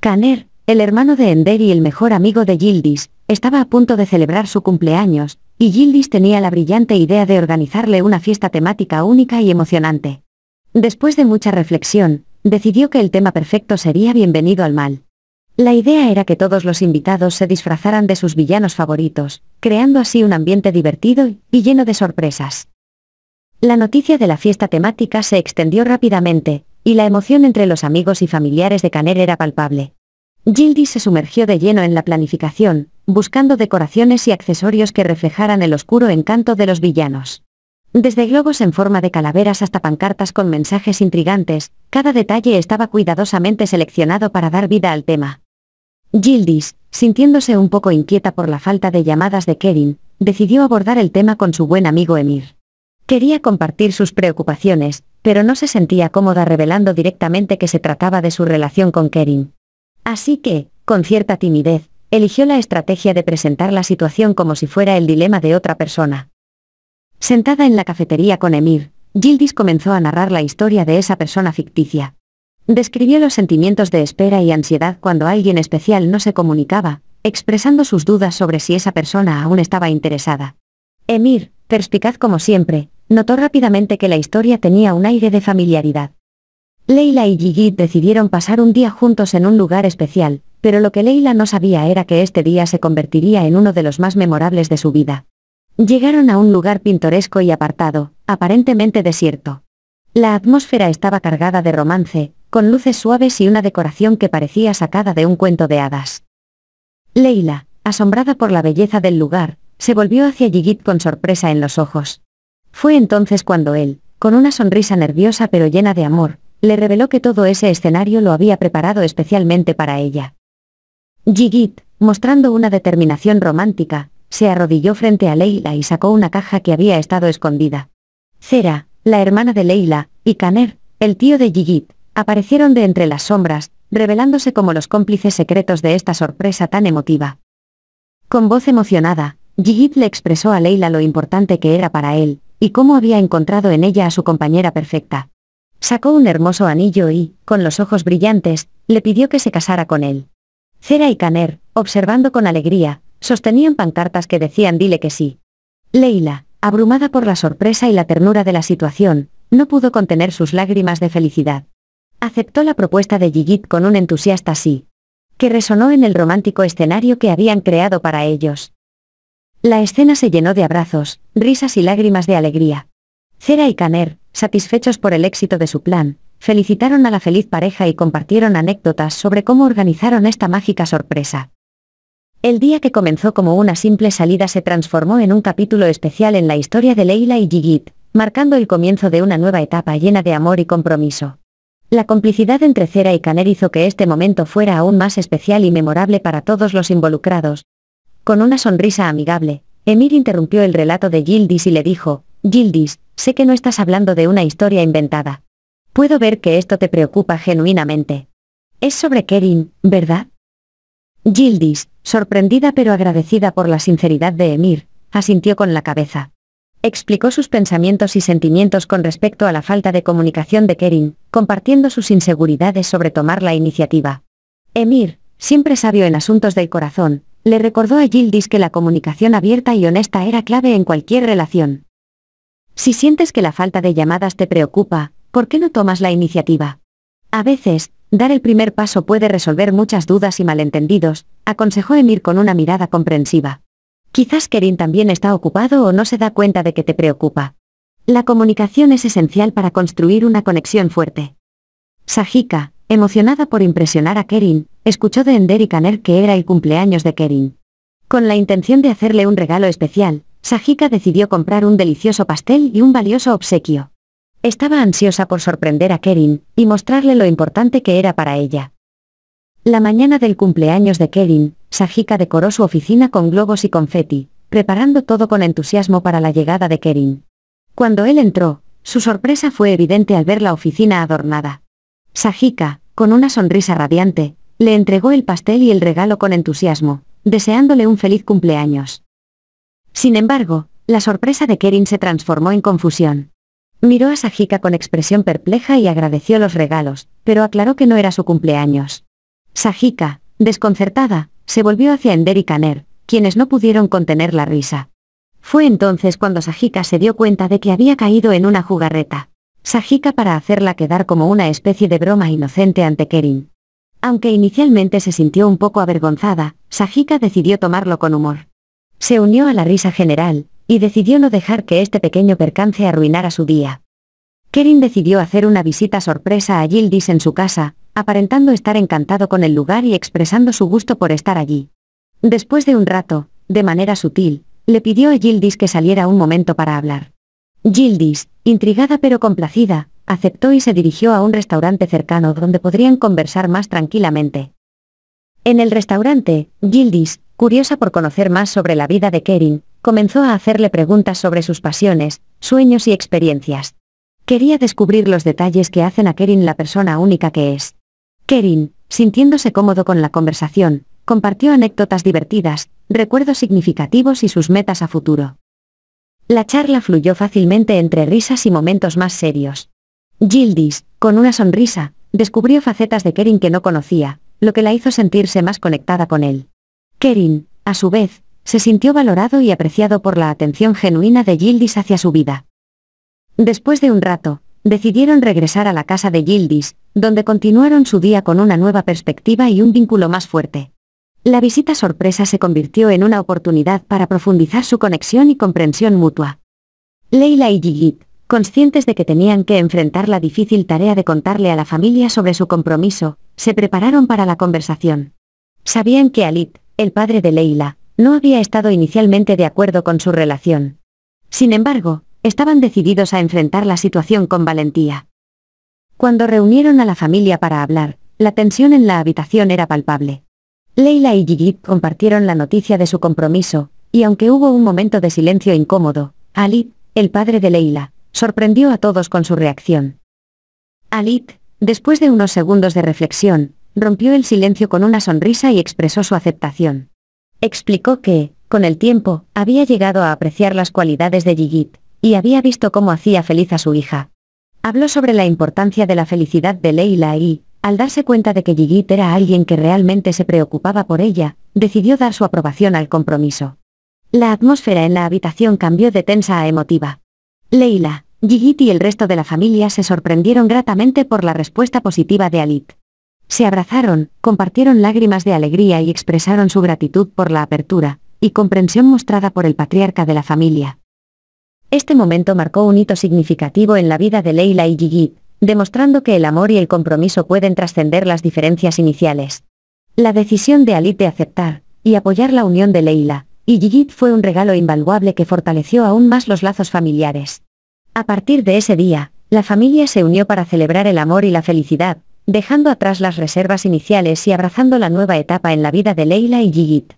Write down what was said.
Caner, el hermano de Ender y el mejor amigo de Gildis, estaba a punto de celebrar su cumpleaños, y Gildis tenía la brillante idea de organizarle una fiesta temática única y emocionante. Después de mucha reflexión, decidió que el tema perfecto sería Bienvenido al Mal. La idea era que todos los invitados se disfrazaran de sus villanos favoritos, creando así un ambiente divertido y lleno de sorpresas. La noticia de la fiesta temática se extendió rápidamente, y la emoción entre los amigos y familiares de Caner era palpable. Gildis se sumergió de lleno en la planificación, buscando decoraciones y accesorios que reflejaran el oscuro encanto de los villanos. Desde globos en forma de calaveras hasta pancartas con mensajes intrigantes, cada detalle estaba cuidadosamente seleccionado para dar vida al tema. Gildis, sintiéndose un poco inquieta por la falta de llamadas de Kerin, decidió abordar el tema con su buen amigo Emir. Quería compartir sus preocupaciones, pero no se sentía cómoda revelando directamente que se trataba de su relación con Kerin. Así que, con cierta timidez, eligió la estrategia de presentar la situación como si fuera el dilema de otra persona. Sentada en la cafetería con Emir, Gildis comenzó a narrar la historia de esa persona ficticia. Describió los sentimientos de espera y ansiedad cuando alguien especial no se comunicaba, expresando sus dudas sobre si esa persona aún estaba interesada. Emir, perspicaz como siempre, Notó rápidamente que la historia tenía un aire de familiaridad. Leila y Yigit decidieron pasar un día juntos en un lugar especial, pero lo que Leila no sabía era que este día se convertiría en uno de los más memorables de su vida. Llegaron a un lugar pintoresco y apartado, aparentemente desierto. La atmósfera estaba cargada de romance, con luces suaves y una decoración que parecía sacada de un cuento de hadas. Leila, asombrada por la belleza del lugar, se volvió hacia Yigit con sorpresa en los ojos. Fue entonces cuando él, con una sonrisa nerviosa pero llena de amor, le reveló que todo ese escenario lo había preparado especialmente para ella. Gigit, mostrando una determinación romántica, se arrodilló frente a Leila y sacó una caja que había estado escondida. Cera, la hermana de Leila, y Kaner, el tío de Gigit, aparecieron de entre las sombras, revelándose como los cómplices secretos de esta sorpresa tan emotiva. Con voz emocionada, Gigit le expresó a Leila lo importante que era para él, y cómo había encontrado en ella a su compañera perfecta. Sacó un hermoso anillo y, con los ojos brillantes, le pidió que se casara con él. Cera y Caner, observando con alegría, sostenían pancartas que decían dile que sí. Leila, abrumada por la sorpresa y la ternura de la situación, no pudo contener sus lágrimas de felicidad. Aceptó la propuesta de Yigit con un entusiasta sí, que resonó en el romántico escenario que habían creado para ellos. La escena se llenó de abrazos, risas y lágrimas de alegría. Cera y Caner, satisfechos por el éxito de su plan, felicitaron a la feliz pareja y compartieron anécdotas sobre cómo organizaron esta mágica sorpresa. El día que comenzó como una simple salida se transformó en un capítulo especial en la historia de Leila y Yigit, marcando el comienzo de una nueva etapa llena de amor y compromiso. La complicidad entre Cera y Caner hizo que este momento fuera aún más especial y memorable para todos los involucrados, con una sonrisa amigable, Emir interrumpió el relato de Gildis y le dijo, Gildis, sé que no estás hablando de una historia inventada. Puedo ver que esto te preocupa genuinamente. Es sobre Kerin, ¿verdad? Gildis, sorprendida pero agradecida por la sinceridad de Emir, asintió con la cabeza. Explicó sus pensamientos y sentimientos con respecto a la falta de comunicación de Kerin, compartiendo sus inseguridades sobre tomar la iniciativa. Emir, siempre sabio en asuntos del corazón, le recordó a Gildis que la comunicación abierta y honesta era clave en cualquier relación. Si sientes que la falta de llamadas te preocupa, ¿por qué no tomas la iniciativa? A veces, dar el primer paso puede resolver muchas dudas y malentendidos, aconsejó Emir con una mirada comprensiva. Quizás Kerin también está ocupado o no se da cuenta de que te preocupa. La comunicación es esencial para construir una conexión fuerte. Sajika, Emocionada por impresionar a Kerin, escuchó de Ender y Kaner que era el cumpleaños de Kerin. Con la intención de hacerle un regalo especial, Sajika decidió comprar un delicioso pastel y un valioso obsequio. Estaba ansiosa por sorprender a Kerin, y mostrarle lo importante que era para ella. La mañana del cumpleaños de Kerin, Sajika decoró su oficina con globos y confeti, preparando todo con entusiasmo para la llegada de Kerin. Cuando él entró, su sorpresa fue evidente al ver la oficina adornada. Sajika, con una sonrisa radiante, le entregó el pastel y el regalo con entusiasmo, deseándole un feliz cumpleaños. Sin embargo, la sorpresa de Kerin se transformó en confusión. Miró a Sajika con expresión perpleja y agradeció los regalos, pero aclaró que no era su cumpleaños. Sajika, desconcertada, se volvió hacia Ender y Kaner, quienes no pudieron contener la risa. Fue entonces cuando Sajika se dio cuenta de que había caído en una jugarreta. Sajika para hacerla quedar como una especie de broma inocente ante Kerin. Aunque inicialmente se sintió un poco avergonzada, Sajika decidió tomarlo con humor. Se unió a la risa general, y decidió no dejar que este pequeño percance arruinara su día. Kerin decidió hacer una visita sorpresa a Gildis en su casa, aparentando estar encantado con el lugar y expresando su gusto por estar allí. Después de un rato, de manera sutil, le pidió a Gildis que saliera un momento para hablar. Gildis, intrigada pero complacida, aceptó y se dirigió a un restaurante cercano donde podrían conversar más tranquilamente. En el restaurante, Gildis, curiosa por conocer más sobre la vida de Kerin, comenzó a hacerle preguntas sobre sus pasiones, sueños y experiencias. Quería descubrir los detalles que hacen a Kerin la persona única que es. Kerin, sintiéndose cómodo con la conversación, compartió anécdotas divertidas, recuerdos significativos y sus metas a futuro. La charla fluyó fácilmente entre risas y momentos más serios. Gildis, con una sonrisa, descubrió facetas de Kerin que no conocía, lo que la hizo sentirse más conectada con él. Kerin, a su vez, se sintió valorado y apreciado por la atención genuina de Gildis hacia su vida. Después de un rato, decidieron regresar a la casa de Gildis, donde continuaron su día con una nueva perspectiva y un vínculo más fuerte. La visita sorpresa se convirtió en una oportunidad para profundizar su conexión y comprensión mutua. Leila y Yigit, conscientes de que tenían que enfrentar la difícil tarea de contarle a la familia sobre su compromiso, se prepararon para la conversación. Sabían que Alit, el padre de Leila, no había estado inicialmente de acuerdo con su relación. Sin embargo, estaban decididos a enfrentar la situación con valentía. Cuando reunieron a la familia para hablar, la tensión en la habitación era palpable. Leila y Yigit compartieron la noticia de su compromiso, y aunque hubo un momento de silencio incómodo, Ali, el padre de Leila, sorprendió a todos con su reacción. Alit, después de unos segundos de reflexión, rompió el silencio con una sonrisa y expresó su aceptación. Explicó que, con el tiempo, había llegado a apreciar las cualidades de Yigit, y había visto cómo hacía feliz a su hija. Habló sobre la importancia de la felicidad de Leila y, al darse cuenta de que Yigit era alguien que realmente se preocupaba por ella, decidió dar su aprobación al compromiso. La atmósfera en la habitación cambió de tensa a emotiva. Leila, Yigit y el resto de la familia se sorprendieron gratamente por la respuesta positiva de Alit. Se abrazaron, compartieron lágrimas de alegría y expresaron su gratitud por la apertura y comprensión mostrada por el patriarca de la familia. Este momento marcó un hito significativo en la vida de Leila y Yigit demostrando que el amor y el compromiso pueden trascender las diferencias iniciales. La decisión de Alit de aceptar y apoyar la unión de Leila y yigit fue un regalo invaluable que fortaleció aún más los lazos familiares. A partir de ese día, la familia se unió para celebrar el amor y la felicidad, dejando atrás las reservas iniciales y abrazando la nueva etapa en la vida de Leila y yigit